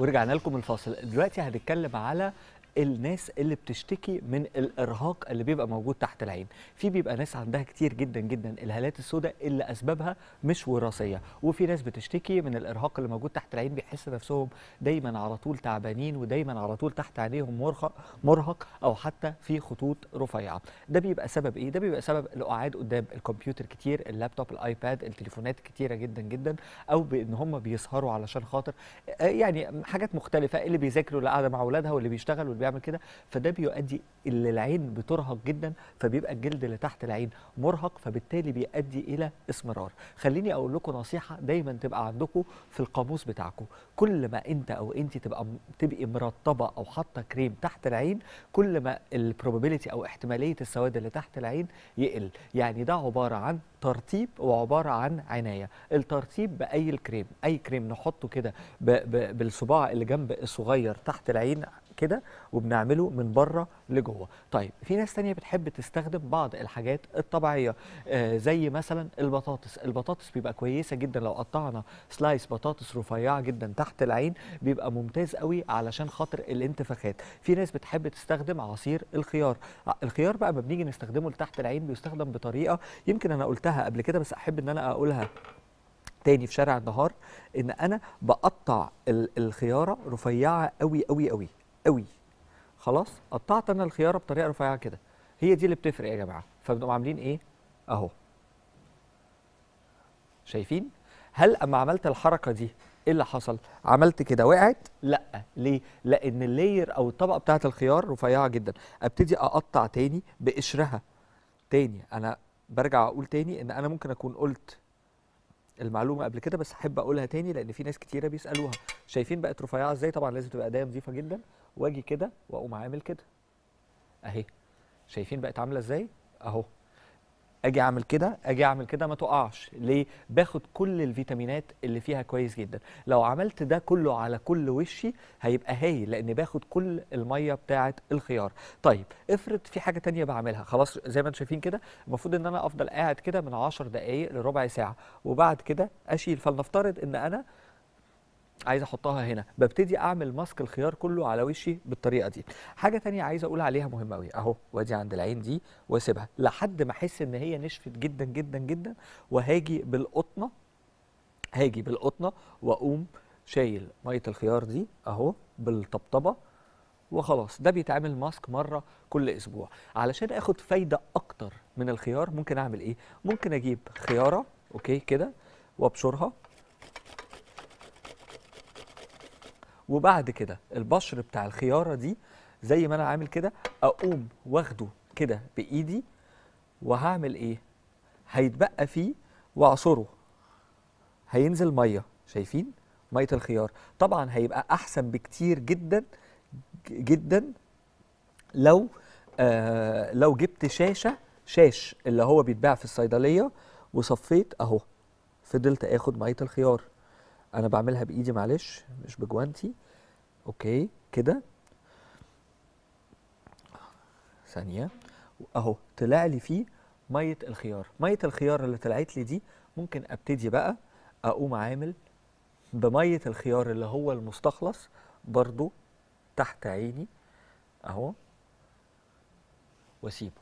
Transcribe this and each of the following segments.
ورجعنا لكم الفاصل دلوقتي هنتكلم على الناس اللي بتشتكي من الارهاق اللي بيبقى موجود تحت العين في بيبقى ناس عندها كتير جدا جدا الهالات السوداء اللي اسبابها مش وراثيه وفي ناس بتشتكي من الارهاق اللي موجود تحت العين بيحس نفسهم دايما على طول تعبانين ودايما على طول تحت عينيهم مرهق او حتى في خطوط رفيعه ده بيبقى سبب ايه ده بيبقى سبب القعاد قدام الكمبيوتر كتير اللابتوب الايباد التليفونات كتيره جدا جدا او بان هم بيسهروا علشان خاطر آه، يعني حاجات مختلفه اللي بيذاكروا اللي قاعده مع اولادها واللي بيشتغلوا بيعمل كده فده بيؤدي اللي العين بترهق جدا فبيبقى الجلد اللي تحت العين مرهق فبالتالي بيؤدي الى اسمرار خليني اقول لكم نصيحه دايما تبقى عندكم في القاموس بتاعكم كل ما انت او انت تبقى تبقي مرطبه او حاطه كريم تحت العين كل ما البروبابيلتي او احتماليه السواد اللي تحت العين يقل يعني ده عباره عن ترطيب وعباره عن عنايه الترطيب باي الكريم اي كريم نحطه كده بالصباع اللي جنب الصغير تحت العين كده وبنعمله من بره لجوه طيب في ناس تانية بتحب تستخدم بعض الحاجات الطبيعيه آه زي مثلا البطاطس البطاطس بيبقى كويسه جدا لو قطعنا سلايس بطاطس رفيعه جدا تحت العين بيبقى ممتاز قوي علشان خاطر الانتفاخات في ناس بتحب تستخدم عصير الخيار آه، الخيار بقى ما بنيجي نستخدمه لتحت العين بيستخدم بطريقه يمكن انا قلتها قبل كده بس احب ان انا اقولها تاني في شارع النهار ان انا بقطع الخياره رفيعه قوي قوي قوي قوي خلاص قطعت انا الخياره بطريقه رفيعه كده هي دي اللي بتفرق يا جماعه فبنقوم عاملين ايه اهو شايفين هل اما عملت الحركه دي ايه اللي حصل عملت كده وقعت لا ليه لان اللاير او الطبقه بتاعه الخيار رفيعه جدا ابتدي اقطع تاني بقشرها تاني انا برجع اقول تاني ان انا ممكن اكون قلت المعلومه قبل كده بس احب اقولها تاني لان في ناس كتيره بيسالوها شايفين بقت رفيعه ازاي طبعا لازم تبقى ايديا نظيفه جدا واجي كده واقوم عامل كده اهي شايفين بقت عامله ازاي اهو اجي اعمل كده اجي اعمل كده ما تقعش ليه باخد كل الفيتامينات اللي فيها كويس جدا لو عملت ده كله على كل وشي هيبقى هايل لان باخد كل الميه بتاعه الخيار طيب افرض في حاجه تانية بعملها خلاص زي ما انتم شايفين كده المفروض ان انا افضل قاعد كده من 10 دقائق لربع ساعه وبعد كده اشيل فلنفترض ان انا عايز احطها هنا ببتدي اعمل ماسك الخيار كله على وشي بالطريقه دي حاجه ثانيه عايز اقول عليها مهمه قوي اهو وادي عند العين دي واسيبها لحد ما احس ان هي نشفت جدا جدا جدا وهاجي بالقطنه هاجي بالقطنه واقوم شايل ميه الخيار دي اهو بالطبطبه وخلاص ده بيتعمل ماسك مره كل اسبوع علشان اخد فايده اكتر من الخيار ممكن اعمل ايه ممكن اجيب خياره اوكي كده وابشرها وبعد كده البشر بتاع الخياره دي زي ما انا عامل كده اقوم واخده كده بايدي وهعمل ايه هيتبقى فيه واعصره هينزل ميه شايفين ميه الخيار طبعا هيبقى احسن بكتير جدا جدا لو آه لو جبت شاشه شاش اللي هو بيتباع في الصيدليه وصفيت اهو فضلت اخد ميه الخيار انا بعملها بايدي معلش مش بجوانتي اوكي كده ثانيه اهو طلع لي فيه ميه الخيار ميه الخيار اللي طلعت لي دي ممكن ابتدي بقى اقوم عامل بميه الخيار اللي هو المستخلص برضو تحت عيني اهو واسيبه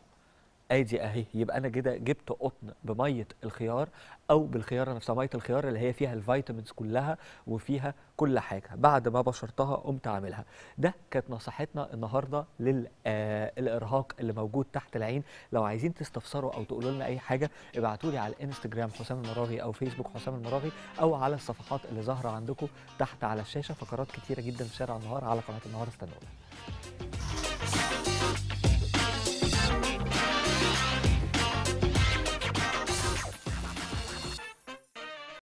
ادي اهي يبقى انا كده جبت قطن بميه الخيار او بالخياره نفسها ميه الخيار اللي هي فيها الفيتامينز كلها وفيها كل حاجه بعد ما بشرتها قمت عاملها ده كانت نصيحتنا النهارده للارهاق آه، اللي موجود تحت العين لو عايزين تستفسروا او تقولوا لنا اي حاجه ابعتوا لي على الانستجرام حسام المراغي او فيسبوك حسام المراغي او على الصفحات اللي ظاهره عندكم تحت على الشاشه فقرات كتيره جدا في شارع النهار على قناه النهار استنونا